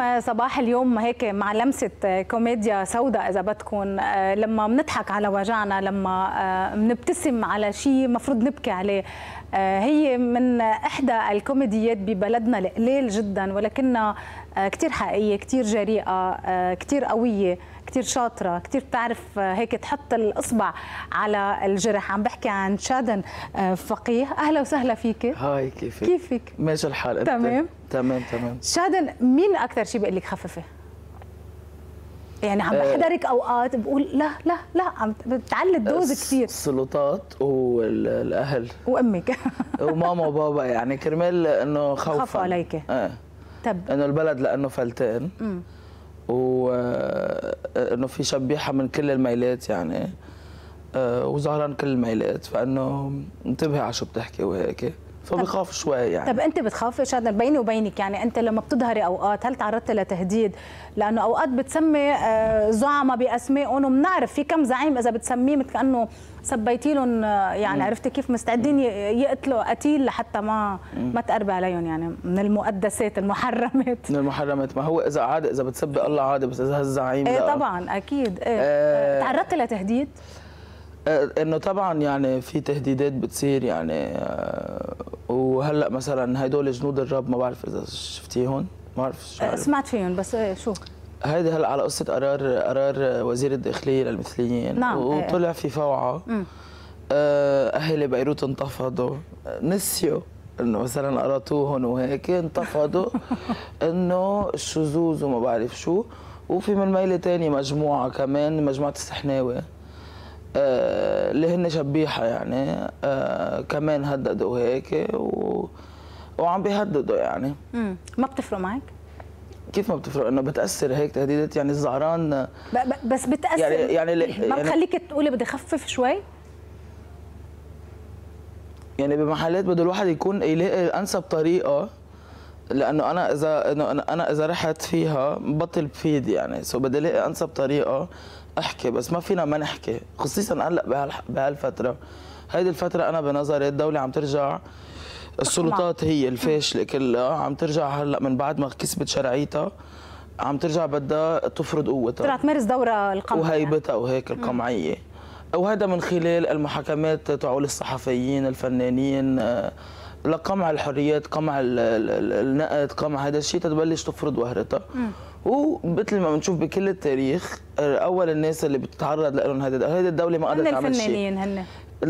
آه، صباح اليوم هيك مع لمسة آه، كوميديا سوداء إذا بدكم آه، لما بنضحك على وجعنا لما بنبتسم على شيء مفروض نبكي عليه هي من إحدى الكوميديات ببلدنا القليل جدا ولكنها كثير حقيقية كثير جريئة كثير قوية كثير شاطره كثير بتعرف آه، هيك تحط الاصبع على الجرح عم بحكي عن شادن آه، فقيه اهلا وسهلا فيك هاي كيفك كيفك ماشي الحال تمام تمام تمام شادن مين اكثر شيء بيقول لك خففي يعني عم آه، بحضرك اوقات بقول لا لا لا عم بتعلي الدوز كثير السلطات والاهل وامك وماما وبابا يعني كرمال انه خوف خافوا عليك اه طب انه البلد لانه فلتان وانه في شبيحه من كل الميلات يعني آه، وزهران كل الميلات فانه انتبهي على شو بتحكي وهيك فبخاف شوي يعني طب انت بتخافي شادن بيني وبينك يعني انت لما بتظهري اوقات هل تعرضت لتهديد لانه اوقات بتسمي آه، زعماء باسمائهم وبنعرف في كم زعيم اذا بتسميه مثل كانه سبيتي لهم آه، يعني عرفتي كيف مستعدين يقتلوا قتيل لحتى ما ما تقرب عليهم يعني من المقدسات المحرمات من المحرمات ما هو اذا عاد اذا بتسبي الله عادي بس اذا هالزعيم ايه طبعا اكيد ايه, اه تعرضت لتهديد؟ آه، انه طبعا يعني في تهديدات بتصير يعني آه، وهلا مثلا هدول جنود الرب ما بعرف اذا شفتيهم ما بعرف آه، سمعت فيهم بس شو هيدي هلا على قصه قرار قرار وزير الداخليه للمثليين نعم. وطلع في فوعه اهالي بيروت انتفضوا نسيوا انه مثلا قرطوهم وهيك انتفضوا انه الشذوذ وما بعرف شو وفي من ميله ثانيه مجموعه كمان مجموعه السحناوي اللي آه، هن شبيحه يعني آه، كمان هددوا هيك و... وعم بيهددوا يعني امم ما بتفرق معك؟ كيف ما بتفرق انه بتاثر هيك تهديدات يعني الزعران بس بتاثر يعني يعني ما يعني بخليك تقولي بدي خفف شوي؟ يعني بمحلات بده الواحد يكون يلاقي انسب طريقه لانه انا اذا انا اذا رحت فيها بطل بفيد يعني سو بدي الاقي انسب طريقه احكي بس ما فينا ما نحكي خصيصا هلا بهالفتره هيدي الفتره انا بنظري الدوله عم ترجع السلطات هي الفاشله كلها عم ترجع هلا من بعد ما كسبت شرعيتها عم ترجع بدها تفرض قوتها ترجع تمارس دورها القمعيه يعني. وهيبتها وهيك القمعيه وهذا من خلال المحاكمات تعول الصحفيين الفنانين آه، لقمع الحريات قمع النقد قمع هذا الشيء تبلش تفرض وهرتها ومثل ما بنشوف بكل التاريخ اول الناس اللي بتتعرض لهم هذا هذه الدوله ما قدرت تعمل شيء هن الفنانين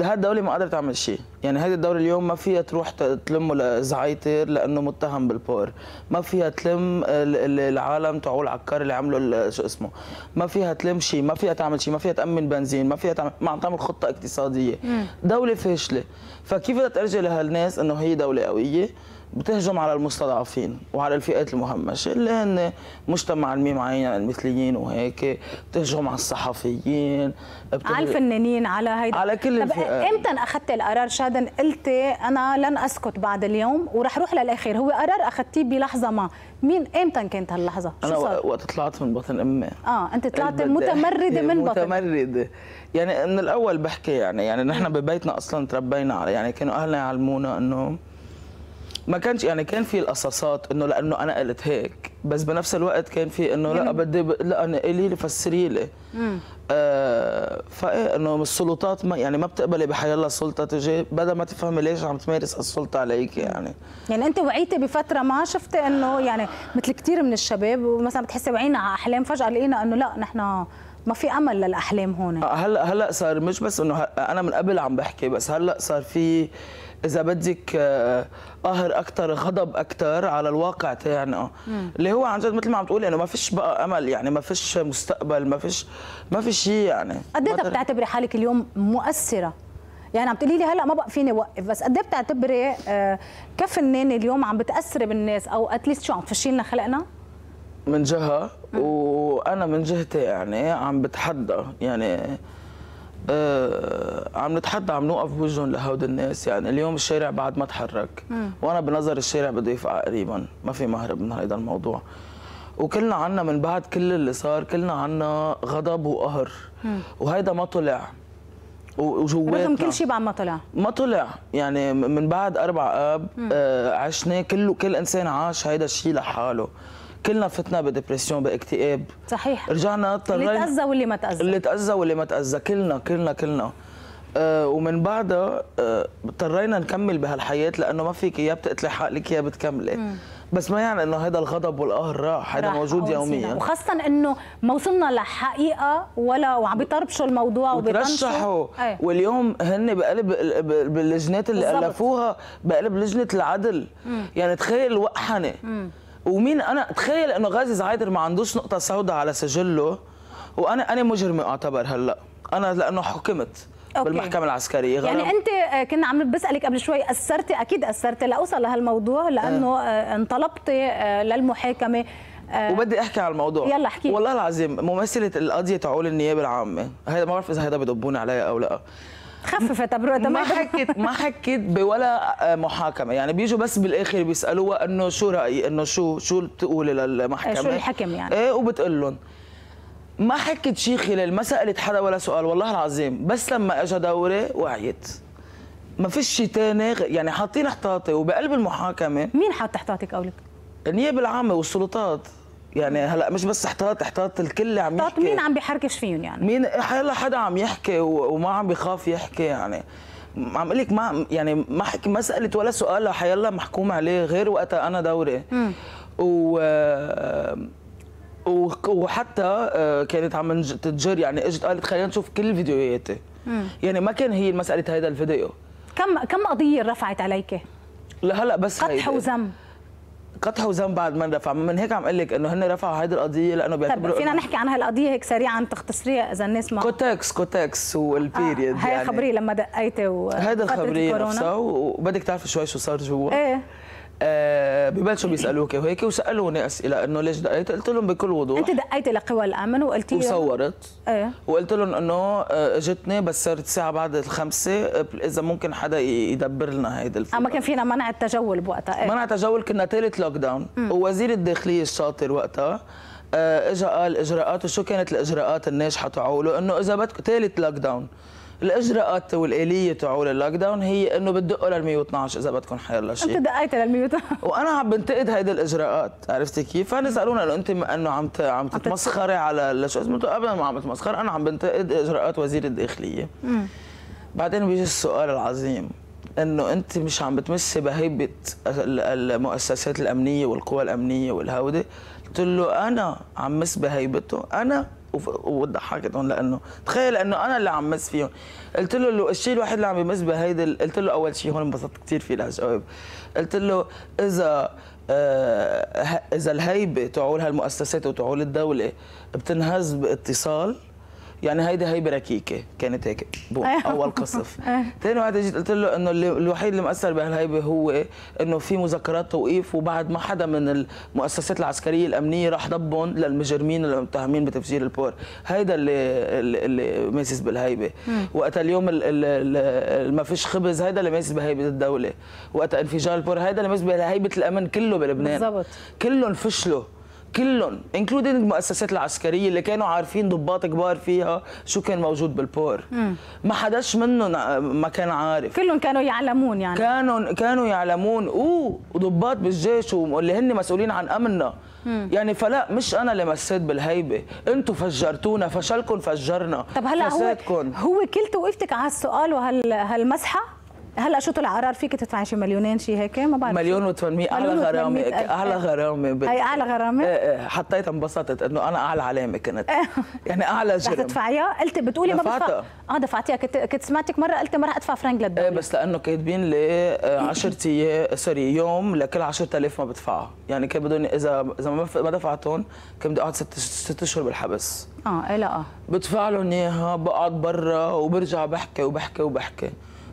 هن الدولة ما قدرت تعمل شيء، يعني هذه الدولة اليوم ما فيها تروح تلمه لزعيتر لأنه متهم بالبؤر، ما فيها تلم العالم تعول عكار اللي عملوا شو اسمه، ما فيها تلم شيء، ما فيها تعمل شيء، ما فيها تأمن بنزين، ما فيها تعمل ما عم تعمل خطة اقتصادية، دولة فاشلة، فكيف بدها ترجع لهالناس إنه هي دولة قوية؟ بتهجم على المستضعفين وعلى الفئات المهمشه اللي هن مجتمع المي معين المثليين يعني وهيك بتهجم على الصحفيين بتهجم على الفنانين على هيدا على كل الفئات امتى اخذت القرار شادن قلتي انا لن اسكت بعد اليوم ورح اروح للاخير هو قرار اخذتيه بلحظه ما مين امتى كانت هاللحظه انا وقت طلعت من بطن امي اه انت طلعت متمرده من بطن متمرده يعني من الاول بحكي يعني يعني نحن ببيتنا اصلا تربينا على يعني كانوا اهلنا يعلمونا انه ما كانش يعني كان في القصاصات انه لانه انا قلت هيك بس بنفس الوقت كان في انه لا بدي ب... لا انا قولي لي فسري لي آه، فايه انه السلطات ما يعني ما بتقبلي بحي الله السلطه تجي بدل ما تفهمي ليش عم تمارس السلطه عليك يعني يعني انت وعيتي بفتره ما شفتي انه يعني مثل كثير من الشباب ومثلا بتحسي وعينا على احلام فجاه لقينا انه لا نحن ما في امل للاحلام هون هلا هلا صار مش بس انه انا من قبل عم بحكي بس هلا صار في اذا بدك آه، آه، قهر اكثر غضب اكثر على الواقع تاعنا اللي هو عن جد مثل ما عم تقولي انه يعني ما فيش بقى امل يعني ما فيش مستقبل ما فيش ما في شيء يعني قد ايه بتعتبري حالك اليوم مؤثره يعني عم تقولي لي هلا ما بقى فيني وقف بس قد ايه بتعتبري آه، كفنانه اليوم عم بتاثري بالناس او اتليست شو عم تفشي لنا خلقنا من جهه وانا من جهتي يعني عم بتحدى يعني آه عم نتحدى عم نوقف بوجههم لهود الناس يعني اليوم الشارع بعد ما تحرك وانا بنظر الشارع بده يفقع قريبا ما في مهرب من هذا الموضوع وكلنا عنا من بعد كل اللي صار كلنا عنا غضب وقهر وهيدا ما طلع وجواتنا رغم كل شيء بعد ما طلع ما طلع يعني من بعد اربع اب آه عشناه كله كل انسان عاش هيدا الشيء لحاله كلنا فتنا بديبرسيون باكتئاب صحيح رجعنا اضطرينا اللي تاذى واللي ما تاذى اللي تاذى واللي ما تاذى كلنا كلنا كلنا آه، ومن بعدها آه، اضطرينا نكمل بهالحياه لانه ما فيك يا بتقتلي حقلك يا بتكملي بس ما يعني انه هذا الغضب والقهر راح هذا موجود يوميا وخاصه انه ما وصلنا لحقيقه ولا وعم بيطربشوا الموضوع وبيطربشوا ايه. واليوم هن بقلب باللجنات اللي بالزبط. الفوها بقلب لجنه العدل مم. يعني تخيل وقحنه مم. ومين انا تخيل انه غازي زعيدر ما عندوش نقطه سوداء على سجله وانا انا مجرمه اعتبر هلا انا لانه حكمت أوكي. بالمحكمه العسكريه غرب. يعني انت آه، كنا عم بسالك قبل شوي اثرتي اكيد اثرتي لاوصل لهالموضوع لانه أه. آه، انطلبتي آه، للمحاكمه أه. وبدي احكي على الموضوع يلا احكي والله العظيم ممثله القضيه تعول النيابه العامه هذا ما بعرف اذا هذا بضبوني عليها او لا خففت ابروها ما حكت ما حكت بولا آه، محاكمه يعني بيجوا بس بالاخر بيسالوها انه شو رايي انه شو شو بتقولي للمحكمه آه، شو الحكم يعني ايه وبتقول لهم ما حكت شيء خلال ما سالت حدا ولا سؤال والله العظيم بس لما اجى دوري وعيت ما فيش شيء ثاني يعني حاطين احتياطي وبقلب المحاكمه مين حاط احتياطي قولك؟ النيابه العامه والسلطات يعني هلا مش بس احتاط احتاط الكل عم يحكي مين عم بيحركش فيهم يعني مين هلا حدا عم يحكي وما عم بخاف يحكي يعني عم اقول لك ما يعني ما حكي ما سالت ولا سؤال حيلا محكوم عليه غير وقتها انا دوري و وحتى آه، كانت عم تتجر يعني اجت قالت خلينا نشوف كل فيديوهاتي يعني ما كان هي مساله هذا الفيديو كم كم قضيه رفعت عليك لهلا بس قطع وذم قطعوا ذنب بعد ما دفع من هيك عم اقول لك انه هن رفعوا هيدي القضيه لانه بيعتبروا طيب فينا نحكي عن هالقضيه هيك سريعا تختصريها اذا الناس ما كوتكس كوتكس والبيريد آه هاي يعني خبريه لما دقيتي و هيدا الخبريه نفسها وبدك تعرفي شوي شو صار جوا ايه آه، ببلشوا بيسالوك وهيك وسالوني اسئله انه ليش دقيت قلت لهم بكل وضوح انت دقيت لقوى الامن وقلت لهم وصورت ايه وقلت لهم انه آه، اجتني بس صارت ساعه بعد الخمسه اذا ممكن حدا يدبر لنا هيدي الفكره ما كان فينا منع التجول بوقتها ايه منع التجول كنا ثالث لوك داون ووزير الداخليه الشاطر وقتها آه، اجى قال اجراءات وشو كانت الاجراءات الناجحه تعوله انه اذا بدكم ثالث لوك داون الاجراءات والاليه تعول اللوك داون هي انه بتدقوا لل 112 اذا بدكم حيلا شيء انت دقيت لل 112 وانا عم بنتقد هيدي الاجراءات عرفتي كيف؟ فانا سالونا انه انت انه عم عم تتمسخري على شو اسمه ابدا ما عم بتمسخر انا عم بنتقد اجراءات وزير الداخليه بعدين بيجي السؤال العظيم انه انت مش عم بتمسي بهيبه المؤسسات الامنيه والقوى الامنيه والهوده قلت له انا عم مس بهيبته انا وضحكتهم لانه تخيل انه انا اللي عم مس فيهم قلت له الشيء الوحيد اللي عم بمس بهيدي قلت له اول شيء هون انبسطت كثير فيه لهالجواب قلت له اذا آه، اذا الهيبه تعول هالمؤسسات وتعول الدوله بتنهز باتصال يعني هيدي هي بركيكه كانت هيك أيوه. اول قصف ثاني أيوه. وقت جيت قلت له انه الوحيد اللي مأثر بهالهيبه هو انه في مذكرات توقيف وبعد ما حدا من المؤسسات العسكريه الامنيه راح ضبهم للمجرمين المتهمين بتفجير البور هيدا اللي اللي ماسس بالهيبه وقت اليوم ما فيش خبز هيدا اللي ماسس بهيبه الدوله وقت انفجار البور هيدا اللي ماسس بهيبه الامن كله بلبنان بالضبط كلهم فشلوا كلهم انكلودينج المؤسسات العسكريه اللي كانوا عارفين ضباط كبار فيها شو كان موجود بالبور مم. ما حداش منهم ما كان عارف كلهم كانوا يعلمون يعني كانوا كانوا يعلمون وضباط بالجيش واللي هن مسؤولين عن امننا مم. يعني فلا مش انا اللي مسيت بالهيبه انتم فجرتونا فشلكم فجرنا طب هلا هو هو كلت وقفتك على السؤال وهالمسحه هلا شو طلع قرار فيك تدفعي شي مليونين شي هيك ما بعرف مليون و800 اعلى غرامه اعلى غرامه اي هي اعلى غرامه؟ ايه ايه حطيتها انبسطت انه انا اعلى علامه كنت إيه. يعني اعلى جرم رح تدفعيها قلت بتقولي ما بدفع اه دفعتيها كنت كنت سمعتك مره قلت ما رح ادفع فرنك للدوله ايه بس لانه كاتبين لي 10 آه، ايام سوري يوم لكل 10000 ما بدفعها يعني كان بدهم اذا اذا ما دفعتهم كان بدي اقعد ست ست اشهر بالحبس اه ايه لا بدفع لهم اياها بقعد برا وبرجع بحكي وبحكي وبحكي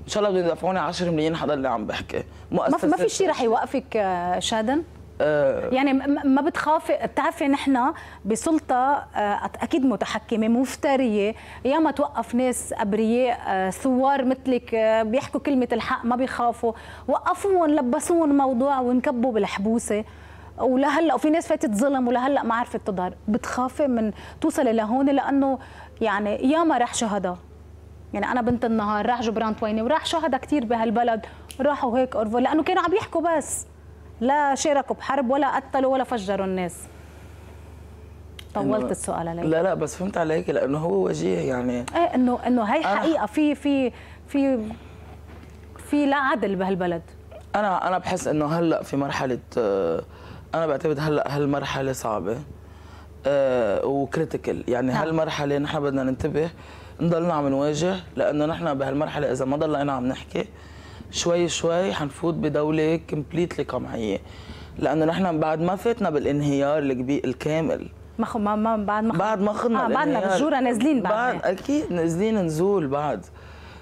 ان شاء الله بدهم يدفعوني 10 مليون حدا اللي عم بحكي مؤسسه ما في شيء رح يوقفك آه، شادن آه. يعني ما بتخافي بتعرفي نحن بسلطه آه، اكيد متحكمه مفتريه يا ما توقف ناس ابرياء ثوار مثلك بيحكوا كلمه الحق ما بيخافوا وقفوهم لبسوهم موضوع وانكبوا بالحبوسه ولهلا وفي ناس فاتت ظلم ولهلا ما عرفت تظهر بتخافي من توصلي لهون لانه يعني ياما راح شهداء يعني انا بنت النهار راح جبران طويني وراح شهداء كثير بهالبلد راحوا هيك اورفو لانه كانوا عم يحكوا بس لا شاركوا بحرب ولا قتلوا ولا فجروا الناس طولت السؤال عليك لا لا بس فهمت عليك لانه هو وجيه يعني ايه انه انه هي حقيقه في في في في لا عدل بهالبلد انا انا بحس انه هلا في مرحله آه، انا بعتقد هلا هالمرحله صعبه آه، وكريتيكال يعني نعم. هالمرحله نحن بدنا ننتبه نضلنا عم نواجه لانه نحن بهالمرحله اذا ما ضلينا عم نحكي شوي شوي حنفوت بدوله كومبليتلي قمعيه لانه نحن بعد ما فاتنا بالانهيار الكبير الكامل ما ما ما بعد ما بعد ما خضنا آه بعدنا بالجوره نازلين بعد, بعد اكيد نازلين نزول بعد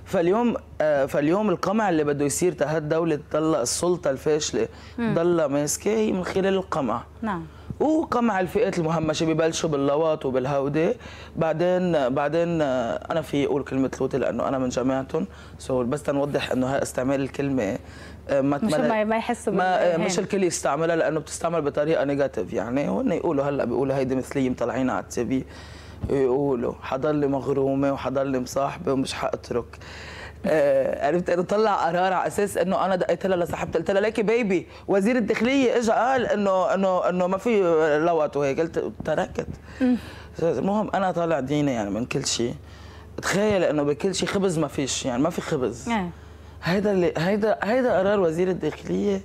فاليوم آه فاليوم القمع اللي بده يصير تهد دولة تضل السلطه الفاشله تضل ماسكه هي من خلال القمع نعم وقمع الفئات المهمشه ببلشوا باللواط وبالهودي بعدين بعدين آه، انا في اقول كلمه لوطي لانه انا من جماعتهم سو بس تنوضح انه هاي استعمال الكلمه آه، ما مش ما, ما يحسوا ما آه، مش إيه. الكل يستعملها لانه بتستعمل بطريقه نيجاتيف يعني هن يقولوا هلا بيقولوا هيدي مثليه مطلعين على التي في يقولوا حضل مغرومه وحضل مصاحبه ومش حاترك آه، عرفت انه طلع قرار على اساس انه انا دقيت لها لصاحبتها قلت لها ليكي بيبي وزير الداخليه اجى قال انه انه انه ما في لوط وهيك قلت تركت المهم انا طالع ديني يعني من كل شيء تخيل انه بكل شيء خبز ما فيش يعني ما في خبز إيه. هيدا اللي هيدا هيدا قرار وزير الداخليه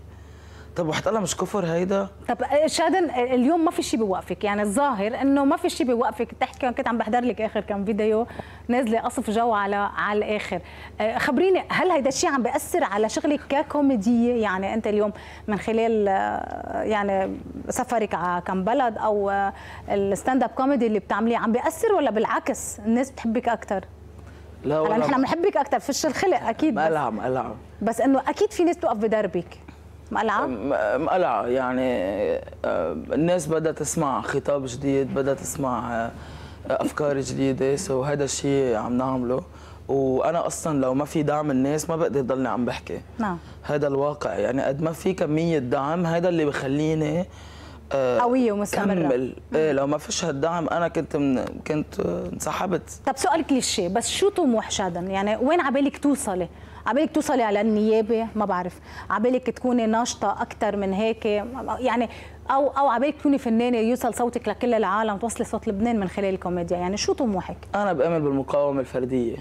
طب وحتى الله مش كفر هيدا طب آه، شادن آه، اليوم ما في شيء بيوقفك يعني الظاهر انه ما في شيء بيوقفك تحكي كنت عم بحضر لك اخر كم فيديو نازله قصف جو على على الاخر آه، خبريني هل هيدا الشيء عم بياثر على شغلك ككوميديه يعني انت اليوم من خلال يعني سفرك على كم بلد او الستاند اب كوميدي اللي بتعمليه عم بياثر ولا بالعكس الناس بتحبك اكثر لا يعني والله نحن بنحبك اكثر فش الخلق اكيد بس ملعم بس انه اكيد في ناس توقف بدربك مقلعة؟ مقلعة يعني آه، الناس بدها تسمع خطاب جديد بدها تسمع آه، أفكار جديدة سو هذا الشيء عم نعمله وانا اصلا لو ما في دعم الناس ما بقدر ضلني عم بحكي نعم هذا الواقع يعني قد ما في كميه دعم هذا اللي بخليني آه، قوية ومستمرة كمل نعم. إيه لو ما فيش هالدعم أنا كنت من كنت انسحبت طب سؤال كليشيه بس شو طموح شادن يعني وين عبالك توصلي عبالك توصلي على النيابه ما بعرف عبالك تكوني ناشطه اكثر من هيك يعني او او عبالك تكوني فنانه يوصل صوتك لكل العالم توصلي صوت لبنان من خلال الكوميديا يعني شو طموحك انا بامل بالمقاومه الفرديه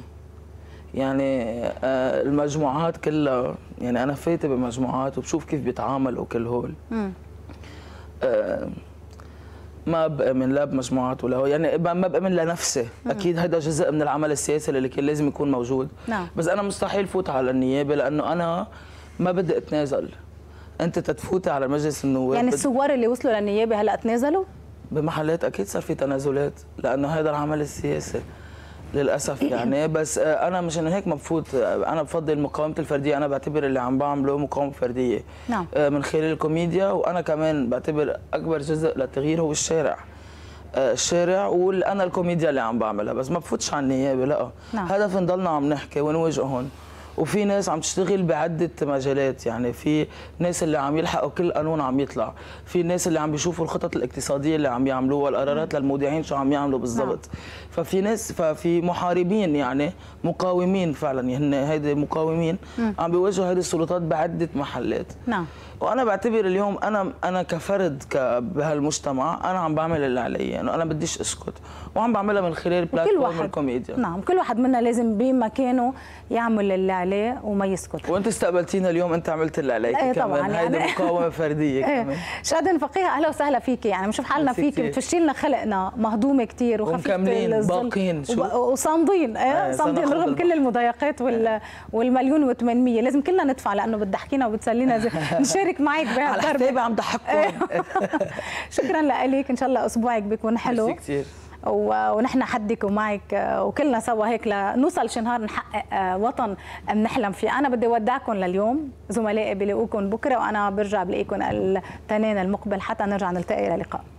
يعني آه، المجموعات كلها يعني انا فايته بمجموعات وبشوف كيف بيتعاملوا كل هول ما بامن لا بمجموعات ولا هو يعني ما بامن لنفسه اكيد هذا جزء من العمل السياسي اللي كان لازم يكون موجود نعم. بس انا مستحيل فوت على النيابه لانه انا ما بدي اتنازل انت تتفوتي على مجلس النواب يعني الثوار اللي وصلوا للنيابه هلا تنازلوا بمحلات اكيد صار في تنازلات لانه هذا العمل السياسي للاسف يعني بس آه، انا مشان هيك مبفوت آه، انا بفضل مقاومه الفرديه انا بعتبر اللي عم بعمله مقاومه فرديه نعم. آه، من خلال الكوميديا وانا كمان بعتبر اكبر جزء للتغيير هو الشارع الشارع وانا الكوميديا اللي عم بعملها بس ما بفوتش على النيابه لا نعم. هدف نضلنا عم نحكي ونواجههم وفي ناس عم تشتغل بعده مجالات يعني في ناس اللي عم يلحقوا كل قانون عم يطلع في ناس اللي عم بيشوفوا الخطط الاقتصاديه اللي عم يعملوها القرارات للمودعين شو عم يعملوا بالضبط نعم. ففي ناس ففي محاربين يعني مقاومين فعلا هن يعني هيدي مقاومين عم بيواجهوا هيدي السلطات بعده محلات نعم وانا بعتبر اليوم انا انا كفرد بهالمجتمع انا عم بعمل اللي علي يعني انا بديش اسكت وعم بعملها من خلال بلاتفورم الكوميديا نعم كل واحد منا لازم بمكانه يعمل اللي عليه عليه وما يسكت وانت استقبلتينا اليوم انت عملت اللي عليك ايه طبعا يعني. إيه. كمان يعني هيدي مقاومه فرديه كمان شادن فقيه اهلا وسهلا فيك يعني بنشوف حالنا فيك إيه. بتفشي لنا خلقنا مهضومه كثير وخفيفه ومكملين باقين وصامدين ايه آه، صامدين رغم كل المضايقات وال آه. والمليون و800 لازم كلنا ندفع لانه بتضحكينا وبتسلينا نشارك معك بهالضربه على عم ضحككم إيه. شكرا لك ان شاء الله اسبوعك بيكون حلو كثير ونحن حدك ومعك آه، وكلنا سوا هيك لنوصل شي نهار نحقق آه، وطن بنحلم فيه انا بدي ودعكم لليوم زملائي بلاقوكم بكره وانا برجع بلاقيكم الاثنين المقبل حتى نرجع نلتقي للقاء